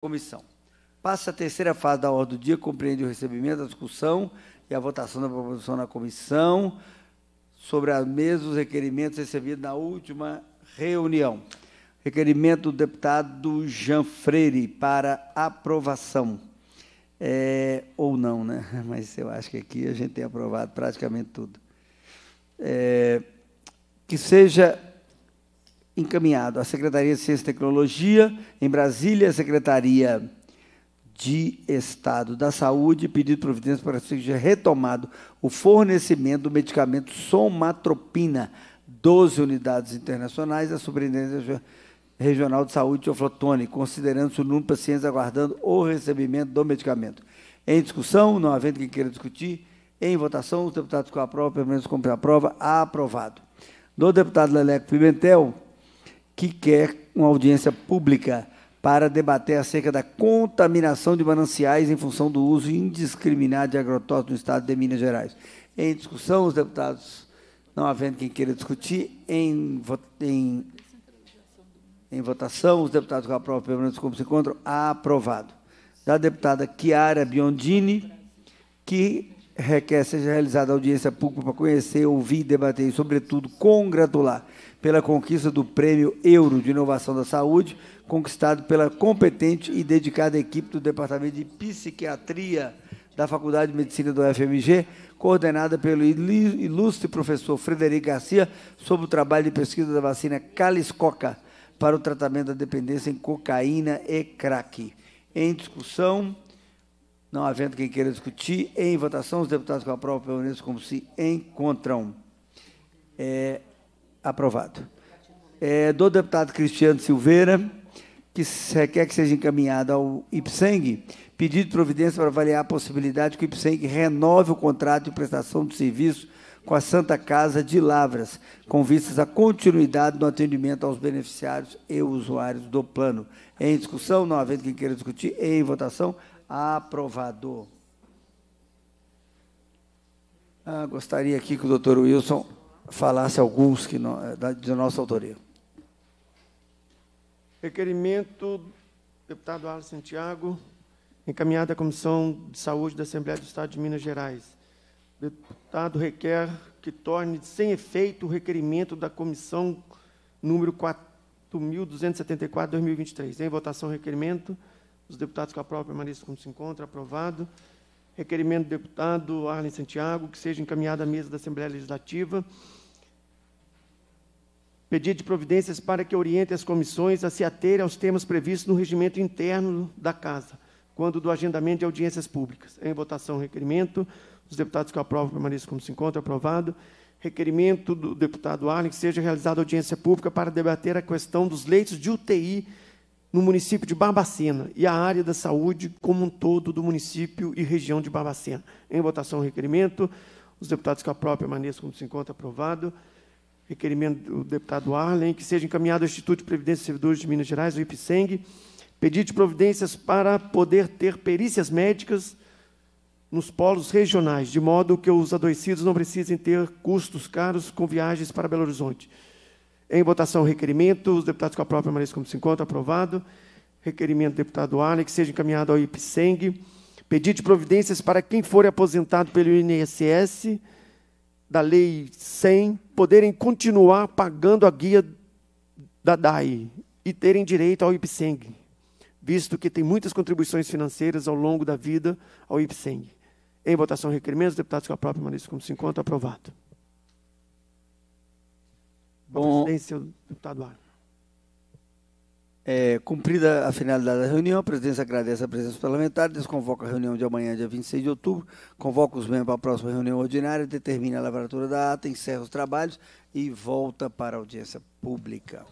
comissão. Passa a terceira fase da ordem do dia, compreende o recebimento, a discussão e a votação da proposição na comissão sobre as mesmos requerimentos recebidos na última reunião. Requerimento do deputado Jean Freire para aprovação. É, ou não, né? Mas eu acho que aqui a gente tem aprovado praticamente tudo. É, que seja encaminhado à Secretaria de Ciência e Tecnologia, em Brasília, à Secretaria de Estado da Saúde, pedido providência para que seja retomado o fornecimento do medicamento somatropina, 12 unidades internacionais, à Superintendência Regional de Saúde de Oflotone, considerando-se o número de pacientes aguardando o recebimento do medicamento. Em discussão, não havendo quem queira discutir, em votação, os deputados com a prova, pelo menos com a prova, aprovado. Do deputado Leleco Pimentel, que quer uma audiência pública para debater acerca da contaminação de mananciais em função do uso indiscriminado de agrotóxicos no estado de Minas Gerais. Em discussão, os deputados, não havendo quem queira discutir, em, em, em votação, os deputados que aprovam permanecem como se encontram, aprovado. Da deputada Chiara Biondini, que requer seja realizada audiência pública para conhecer, ouvir, debater e, sobretudo, congratular pela conquista do Prêmio Euro de Inovação da Saúde, conquistado pela competente e dedicada equipe do Departamento de Psiquiatria da Faculdade de Medicina do FMG, coordenada pelo ilustre professor Frederico Garcia, sobre o trabalho de pesquisa da vacina Caliscoca para o tratamento da dependência em cocaína e crack. Em discussão, não havendo quem queira discutir, em votação, os deputados que aprovam permaneçam como se encontram. É, aprovado. É, do deputado Cristiano Silveira, que requer que seja encaminhado ao IPSENG, pedido de providência para avaliar a possibilidade que o IPSENG renove o contrato de prestação de serviço com a Santa Casa de Lavras, com vistas à continuidade no atendimento aos beneficiários e usuários do plano. Em discussão, não havendo quem queira discutir, em votação, aprovado. Ah, gostaria aqui que o doutor Wilson falasse alguns que eh, da, de nossa autoria. Requerimento, deputado Álvaro Santiago, encaminhado à Comissão de Saúde da Assembleia do Estado de Minas Gerais. deputado requer que torne sem efeito o requerimento da comissão número 4274/2023. Em votação, requerimento. Os deputados com a prova permaneçam como se encontra. Aprovado. Requerimento do deputado Arlen Santiago, que seja encaminhado à mesa da Assembleia Legislativa. Pedido de providências para que oriente as comissões a se aterem aos temas previstos no regimento interno da Casa, quando do agendamento de audiências públicas. Em votação, requerimento. Os deputados que aprovam permaneçam como se encontra. Aprovado requerimento do deputado Arlen que seja realizada audiência pública para debater a questão dos leitos de UTI no município de Barbacena e a área da saúde como um todo do município e região de Barbacena. Em votação, o requerimento. Os deputados que a própria permaneçam como se encontra aprovado. Requerimento do deputado Arlen, que seja encaminhado ao Instituto de Previdência e Servidores de Minas Gerais, o IPSENG, pedido de providências para poder ter perícias médicas nos polos regionais, de modo que os adoecidos não precisem ter custos caros com viagens para Belo Horizonte. Em votação, requerimento. Os deputados com a própria maneira como se encontra. Aprovado. Requerimento do deputado Alex, seja encaminhado ao IPSENG. Pedido de providências para quem for aposentado pelo INSS da Lei 100 poderem continuar pagando a guia da DAI e terem direito ao IPSENG, visto que tem muitas contribuições financeiras ao longo da vida ao IPSENG. Em votação, requerimento os Deputados com a própria maneira como se encontra. Aprovado. Bom, a presidência, deputado Arno. É, cumprida a finalidade da reunião, a presidência agradece a presença parlamentar, desconvoca a reunião de amanhã, dia 26 de outubro, convoca os membros para a próxima reunião ordinária, determina a lavratura da ata, encerra os trabalhos e volta para a audiência pública.